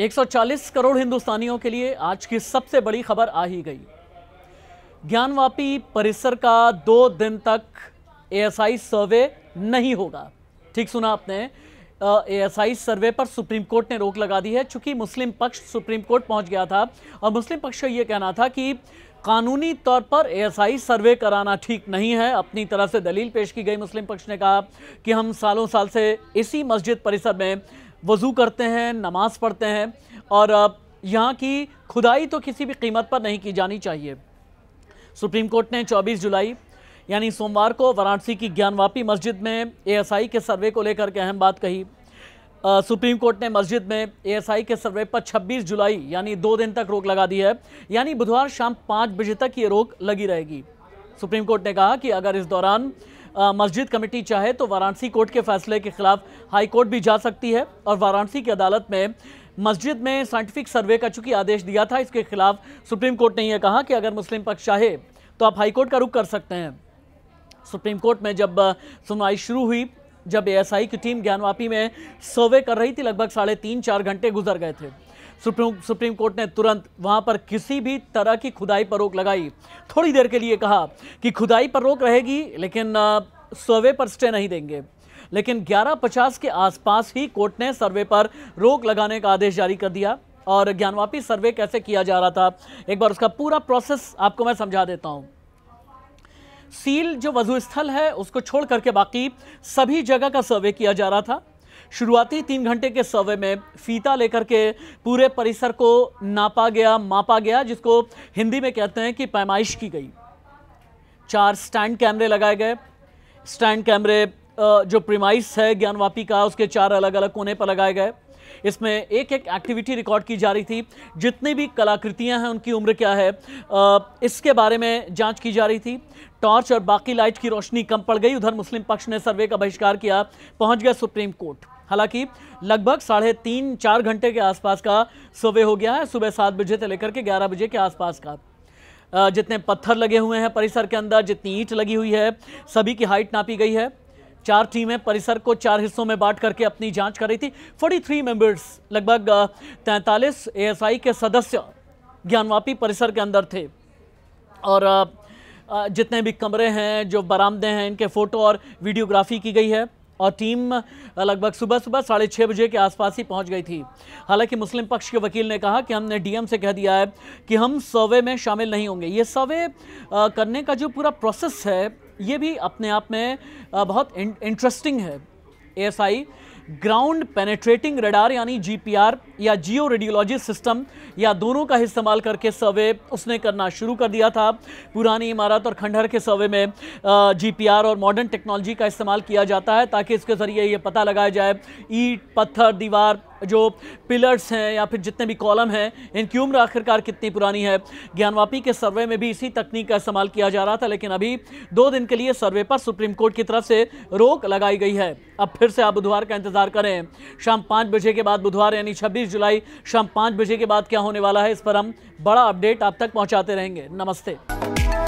140 करोड़ हिंदुस्तानियों के लिए आज की सबसे बड़ी खबर आ ही गई ज्ञानवापी परिसर का दो दिन तक एएसआई सर्वे नहीं होगा ठीक सुना आपने एएसआई सर्वे पर सुप्रीम कोर्ट ने रोक लगा दी है चूंकि मुस्लिम पक्ष सुप्रीम कोर्ट पहुंच गया था और मुस्लिम पक्ष का यह कहना था कि कानूनी तौर पर एएसआई सर्वे कराना ठीक नहीं है अपनी तरह से दलील पेश की गई मुस्लिम पक्ष ने कहा कि हम सालों साल से इसी मस्जिद परिसर में वज़ू करते हैं नमाज़ पढ़ते हैं और यहाँ की खुदाई तो किसी भी कीमत पर नहीं की जानी चाहिए सुप्रीम कोर्ट ने 24 जुलाई यानी सोमवार को वाराणसी की ज्ञानवापी मस्जिद में एएसआई के सर्वे को लेकर के अहम बात कही आ, सुप्रीम कोर्ट ने मस्जिद में एएसआई के सर्वे पर 26 जुलाई यानी दो दिन तक रोक लगा दी है यानी बुधवार शाम पाँच बजे तक ये रोक लगी रहेगी सुप्रीम कोर्ट ने कहा कि अगर इस दौरान मस्जिद कमेटी चाहे तो वाराणसी कोर्ट के फैसले के खिलाफ हाई कोर्ट भी जा सकती है और वाराणसी की अदालत में मस्जिद में साइंटिफिक सर्वे का चूंकि आदेश दिया था इसके खिलाफ सुप्रीम कोर्ट ने यह कहा कि अगर मुस्लिम पक्ष चाहे तो आप हाईकोर्ट का रुख कर सकते हैं सुप्रीम कोर्ट में जब सुनवाई शुरू हुई जब एएसआई की टीम ज्ञानवापी में सर्वे कर रही थी लगभग साढ़े तीन चार घंटे गुजर गए थे सुप्रीम सुप्रीम कोर्ट ने तुरंत वहां पर किसी भी तरह की खुदाई पर रोक लगाई थोड़ी देर के लिए कहा कि खुदाई पर रोक रहेगी लेकिन सर्वे पर स्टे नहीं देंगे लेकिन 11:50 के आसपास ही कोर्ट ने सर्वे पर रोक लगाने का आदेश जारी कर दिया और ज्ञानवापी सर्वे कैसे किया जा रहा था एक बार उसका पूरा प्रोसेस आपको मैं समझा देता हूं सील जो वजू स्थल है उसको छोड़ करके बाकी सभी जगह का सर्वे किया जा रहा था शुरुआती तीन घंटे के सर्वे में फीता लेकर के पूरे परिसर को नापा गया मापा गया जिसको हिंदी में कहते हैं कि पैमाइश की गई चार स्टैंड कैमरे लगाए गए स्टैंड कैमरे जो प्रिमाइस है ज्ञानवापी का उसके चार अलग अलग कोने पर लगाए गए इसमें एक एक एक्टिविटी रिकॉर्ड की जा रही थी जितनी भी कलाकृतियां हैं उनकी उम्र क्या है इसके बारे में जांच की जा रही थी टॉर्च और बाकी लाइट की रोशनी कम पड़ गई उधर मुस्लिम पक्ष ने सर्वे का बहिष्कार किया पहुंच गया सुप्रीम कोर्ट हालांकि लगभग साढ़े तीन चार घंटे के आसपास का सर्वे हो गया है सुबह सात बजे से लेकर के ग्यारह बजे के आसपास का जितने पत्थर लगे हुए हैं परिसर के अंदर जितनी ईंट लगी हुई है सभी की हाइट नापी गई है चार टीमें परिसर को चार हिस्सों में बांट करके अपनी जांच कर रही थी 43 मेंबर्स लगभग तैंतालीस एएसआई के सदस्य ज्ञानवापी परिसर के अंदर थे और जितने भी कमरे हैं जो बरामदे हैं इनके फ़ोटो और वीडियोग्राफी की गई है और टीम लगभग सुबह सुबह साढ़े छः बजे के आसपास ही पहुंच गई थी हालांकि मुस्लिम पक्ष के वकील ने कहा कि हमने डीएम से कह दिया है कि हम सर्वे में शामिल नहीं होंगे ये सर्वे करने का जो पूरा प्रोसेस है ये भी अपने आप में बहुत इंटरेस्टिंग है ए ग्राउंड पेनेट्रेटिंग रडार यानी जीपीआर या जियो रेडियोलॉजी सिस्टम या दोनों का इस्तेमाल करके सर्वे उसने करना शुरू कर दिया था पुरानी इमारत और खंडहर के सर्वे में जीपीआर और मॉडर्न टेक्नोलॉजी का इस्तेमाल किया जाता है ताकि इसके ज़रिए ये पता लगाया जाए ईट पत्थर दीवार जो पिलर्स हैं या फिर जितने भी कॉलम हैं इनकी उम्र आखिरकार कितनी पुरानी है ज्ञानवापी के सर्वे में भी इसी तकनीक का इस्तेमाल किया जा रहा था लेकिन अभी दो दिन के लिए सर्वे पर सुप्रीम कोर्ट की तरफ से रोक लगाई गई है अब फिर से आप बुधवार का इंतजार करें शाम पाँच बजे के बाद बुधवार यानी छब्बीस जुलाई शाम पाँच बजे के बाद क्या होने वाला है इस पर हम बड़ा अपडेट आप तक पहुँचाते रहेंगे नमस्ते